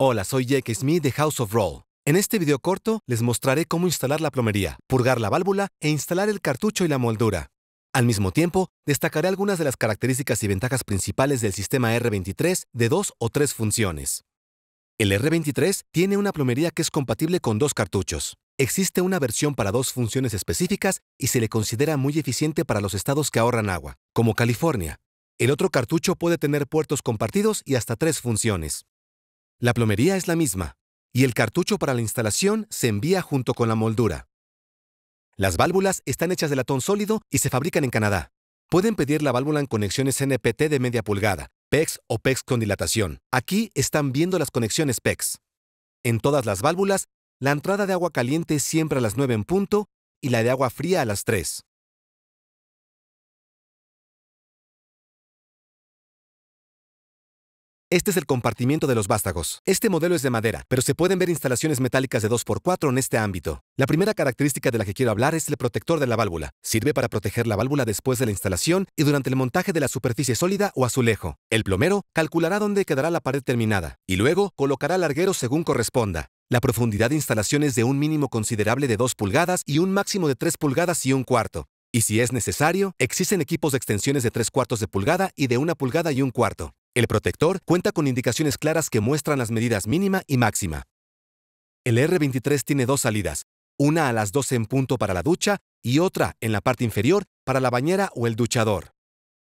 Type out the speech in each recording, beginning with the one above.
Hola, soy Jake Smith de House of Roll. En este video corto les mostraré cómo instalar la plomería, purgar la válvula e instalar el cartucho y la moldura. Al mismo tiempo, destacaré algunas de las características y ventajas principales del sistema R23 de dos o tres funciones. El R23 tiene una plomería que es compatible con dos cartuchos. Existe una versión para dos funciones específicas y se le considera muy eficiente para los estados que ahorran agua, como California. El otro cartucho puede tener puertos compartidos y hasta tres funciones. La plomería es la misma, y el cartucho para la instalación se envía junto con la moldura. Las válvulas están hechas de latón sólido y se fabrican en Canadá. Pueden pedir la válvula en conexiones NPT de media pulgada, PEX o PEX con dilatación. Aquí están viendo las conexiones PEX. En todas las válvulas, la entrada de agua caliente es siempre a las 9 en punto y la de agua fría a las 3. Este es el compartimiento de los vástagos. Este modelo es de madera, pero se pueden ver instalaciones metálicas de 2x4 en este ámbito. La primera característica de la que quiero hablar es el protector de la válvula. Sirve para proteger la válvula después de la instalación y durante el montaje de la superficie sólida o azulejo. El plomero calculará dónde quedará la pared terminada y luego colocará largueros según corresponda. La profundidad de instalación es de un mínimo considerable de 2 pulgadas y un máximo de 3 pulgadas y un cuarto. Y si es necesario, existen equipos de extensiones de 3 cuartos de pulgada y de 1 pulgada y un cuarto. El protector cuenta con indicaciones claras que muestran las medidas mínima y máxima. El R23 tiene dos salidas, una a las 12 en punto para la ducha y otra en la parte inferior para la bañera o el duchador.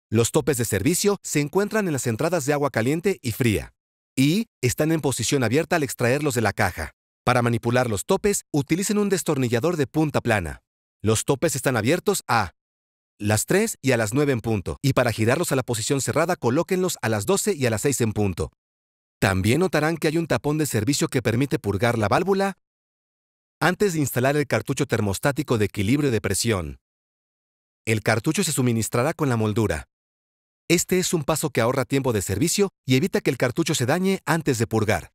Los topes de servicio se encuentran en las entradas de agua caliente y fría y están en posición abierta al extraerlos de la caja. Para manipular los topes, utilicen un destornillador de punta plana. Los topes están abiertos a las 3 y a las 9 en punto, y para girarlos a la posición cerrada colóquenlos a las 12 y a las 6 en punto. También notarán que hay un tapón de servicio que permite purgar la válvula antes de instalar el cartucho termostático de equilibrio de presión. El cartucho se suministrará con la moldura. Este es un paso que ahorra tiempo de servicio y evita que el cartucho se dañe antes de purgar.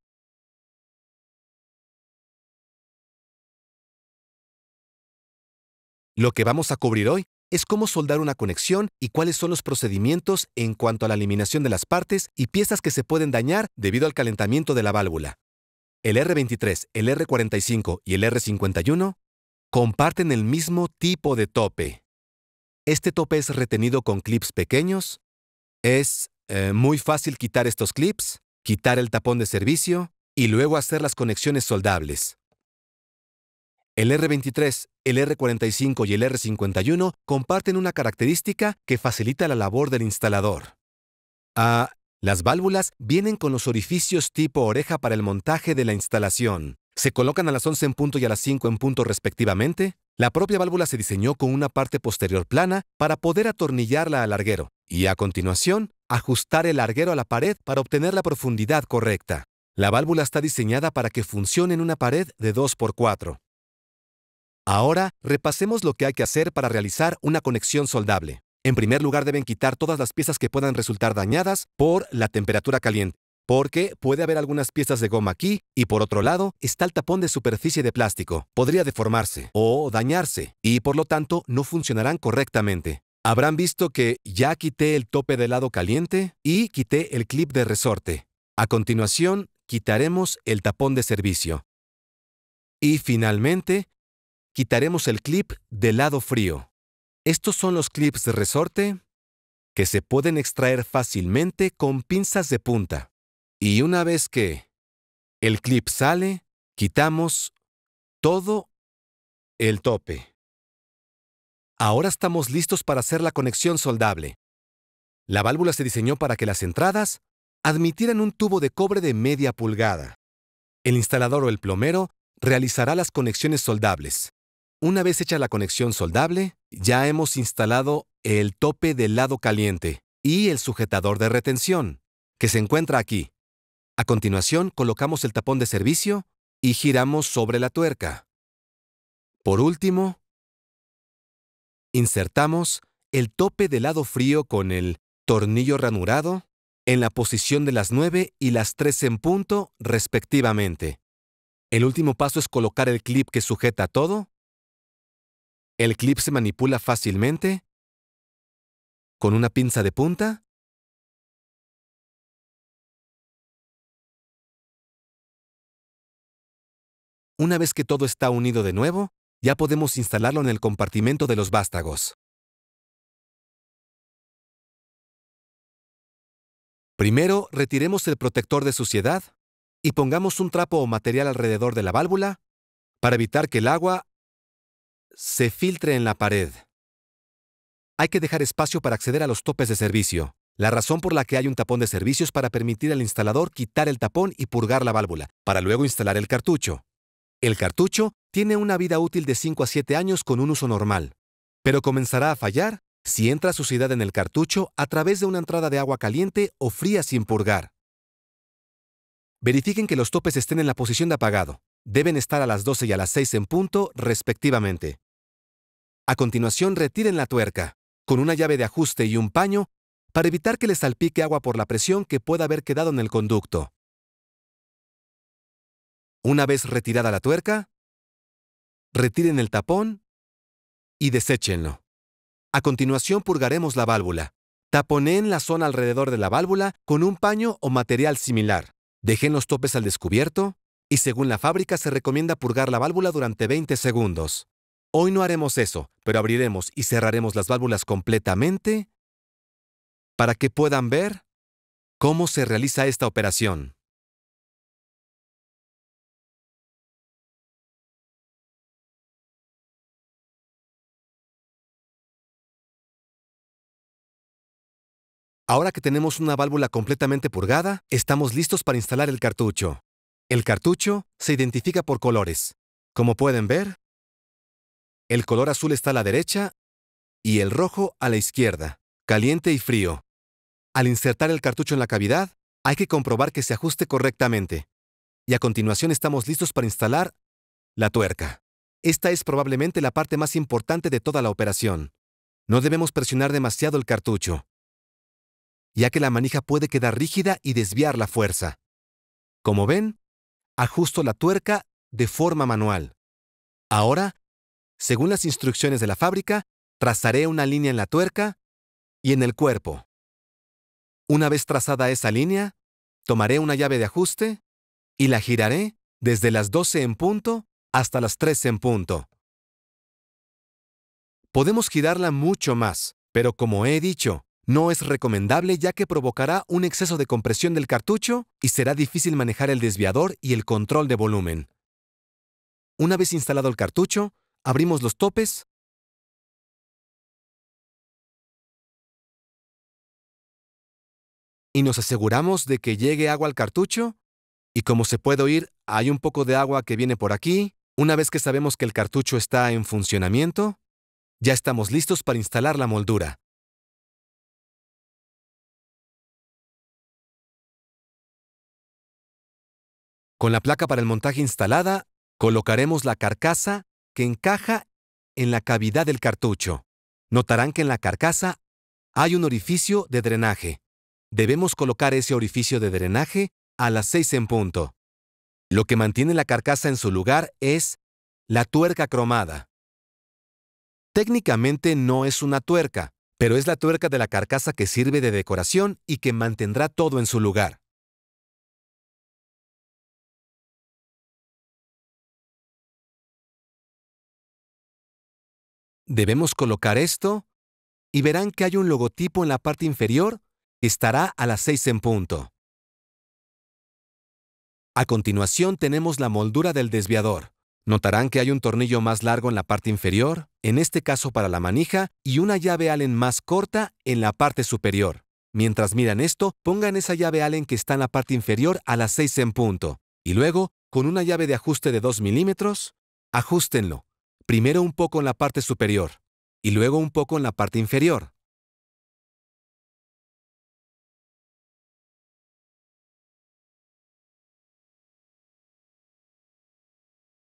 Lo que vamos a cubrir hoy es cómo soldar una conexión y cuáles son los procedimientos en cuanto a la eliminación de las partes y piezas que se pueden dañar debido al calentamiento de la válvula. El R23, el R45 y el R51 comparten el mismo tipo de tope. Este tope es retenido con clips pequeños. Es eh, muy fácil quitar estos clips, quitar el tapón de servicio y luego hacer las conexiones soldables. El R23, el R45 y el R51 comparten una característica que facilita la labor del instalador. A. Las válvulas vienen con los orificios tipo oreja para el montaje de la instalación. Se colocan a las 11 en punto y a las 5 en punto respectivamente. La propia válvula se diseñó con una parte posterior plana para poder atornillarla al larguero y a continuación ajustar el larguero a la pared para obtener la profundidad correcta. La válvula está diseñada para que funcione en una pared de 2x4. Ahora, repasemos lo que hay que hacer para realizar una conexión soldable. En primer lugar, deben quitar todas las piezas que puedan resultar dañadas por la temperatura caliente, porque puede haber algunas piezas de goma aquí y por otro lado está el tapón de superficie de plástico. Podría deformarse o dañarse y por lo tanto no funcionarán correctamente. Habrán visto que ya quité el tope de lado caliente y quité el clip de resorte. A continuación, quitaremos el tapón de servicio. Y finalmente, quitaremos el clip de lado frío. Estos son los clips de resorte que se pueden extraer fácilmente con pinzas de punta. Y una vez que el clip sale, quitamos todo el tope. Ahora estamos listos para hacer la conexión soldable. La válvula se diseñó para que las entradas admitieran un tubo de cobre de media pulgada. El instalador o el plomero realizará las conexiones soldables. Una vez hecha la conexión soldable, ya hemos instalado el tope del lado caliente y el sujetador de retención, que se encuentra aquí. A continuación, colocamos el tapón de servicio y giramos sobre la tuerca. Por último, insertamos el tope del lado frío con el tornillo ranurado en la posición de las 9 y las 3 en punto respectivamente. El último paso es colocar el clip que sujeta todo ¿El clip se manipula fácilmente? ¿Con una pinza de punta? Una vez que todo está unido de nuevo, ya podemos instalarlo en el compartimento de los vástagos. Primero, retiremos el protector de suciedad y pongamos un trapo o material alrededor de la válvula para evitar que el agua se filtre en la pared. Hay que dejar espacio para acceder a los topes de servicio. La razón por la que hay un tapón de servicio es para permitir al instalador quitar el tapón y purgar la válvula, para luego instalar el cartucho. El cartucho tiene una vida útil de 5 a 7 años con un uso normal, pero comenzará a fallar si entra suciedad en el cartucho a través de una entrada de agua caliente o fría sin purgar. Verifiquen que los topes estén en la posición de apagado. Deben estar a las 12 y a las 6 en punto, respectivamente. A continuación retiren la tuerca, con una llave de ajuste y un paño, para evitar que le salpique agua por la presión que pueda haber quedado en el conducto. Una vez retirada la tuerca, retiren el tapón y deséchenlo. A continuación purgaremos la válvula. Taponeen la zona alrededor de la válvula con un paño o material similar. Dejen los topes al descubierto y según la fábrica se recomienda purgar la válvula durante 20 segundos. Hoy no haremos eso, pero abriremos y cerraremos las válvulas completamente para que puedan ver cómo se realiza esta operación. Ahora que tenemos una válvula completamente purgada, estamos listos para instalar el cartucho. El cartucho se identifica por colores. Como pueden ver, el color azul está a la derecha y el rojo a la izquierda, caliente y frío. Al insertar el cartucho en la cavidad, hay que comprobar que se ajuste correctamente. Y a continuación estamos listos para instalar la tuerca. Esta es probablemente la parte más importante de toda la operación. No debemos presionar demasiado el cartucho, ya que la manija puede quedar rígida y desviar la fuerza. Como ven, ajusto la tuerca de forma manual. Ahora según las instrucciones de la fábrica, trazaré una línea en la tuerca y en el cuerpo. Una vez trazada esa línea, tomaré una llave de ajuste y la giraré desde las 12 en punto hasta las 13 en punto. Podemos girarla mucho más, pero como he dicho, no es recomendable ya que provocará un exceso de compresión del cartucho y será difícil manejar el desviador y el control de volumen. Una vez instalado el cartucho, Abrimos los topes. Y nos aseguramos de que llegue agua al cartucho. Y como se puede oír, hay un poco de agua que viene por aquí. Una vez que sabemos que el cartucho está en funcionamiento, ya estamos listos para instalar la moldura. Con la placa para el montaje instalada, colocaremos la carcasa que encaja en la cavidad del cartucho. Notarán que en la carcasa hay un orificio de drenaje. Debemos colocar ese orificio de drenaje a las 6 en punto. Lo que mantiene la carcasa en su lugar es la tuerca cromada. Técnicamente no es una tuerca, pero es la tuerca de la carcasa que sirve de decoración y que mantendrá todo en su lugar. Debemos colocar esto y verán que hay un logotipo en la parte inferior que estará a las 6 en punto. A continuación tenemos la moldura del desviador. Notarán que hay un tornillo más largo en la parte inferior, en este caso para la manija, y una llave Allen más corta en la parte superior. Mientras miran esto, pongan esa llave Allen que está en la parte inferior a las 6 en punto. Y luego, con una llave de ajuste de 2 milímetros, ajustenlo primero un poco en la parte superior y luego un poco en la parte inferior.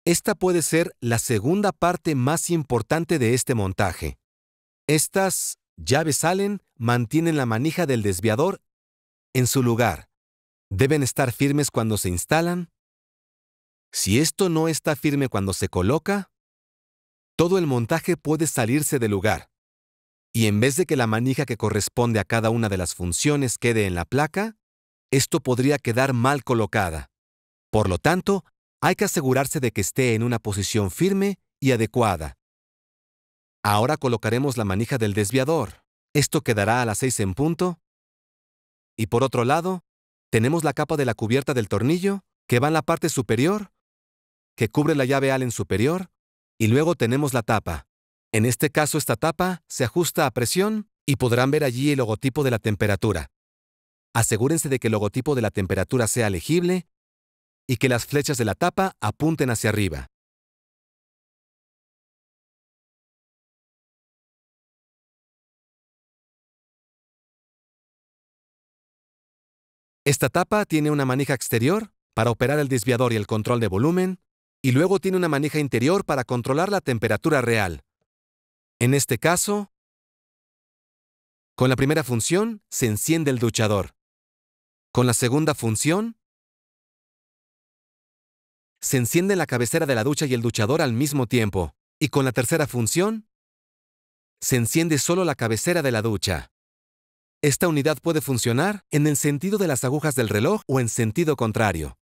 Esta puede ser la segunda parte más importante de este montaje. Estas llaves salen mantienen la manija del desviador en su lugar. Deben estar firmes cuando se instalan. Si esto no está firme cuando se coloca, todo el montaje puede salirse de lugar. Y en vez de que la manija que corresponde a cada una de las funciones quede en la placa, esto podría quedar mal colocada. Por lo tanto, hay que asegurarse de que esté en una posición firme y adecuada. Ahora colocaremos la manija del desviador. Esto quedará a las 6 en punto. Y por otro lado, tenemos la capa de la cubierta del tornillo, que va en la parte superior, que cubre la llave Allen superior, y luego tenemos la tapa. En este caso esta tapa se ajusta a presión y podrán ver allí el logotipo de la temperatura. Asegúrense de que el logotipo de la temperatura sea legible y que las flechas de la tapa apunten hacia arriba. Esta tapa tiene una manija exterior para operar el desviador y el control de volumen, y luego tiene una manija interior para controlar la temperatura real. En este caso, con la primera función se enciende el duchador. Con la segunda función, se enciende la cabecera de la ducha y el duchador al mismo tiempo. Y con la tercera función, se enciende solo la cabecera de la ducha. Esta unidad puede funcionar en el sentido de las agujas del reloj o en sentido contrario.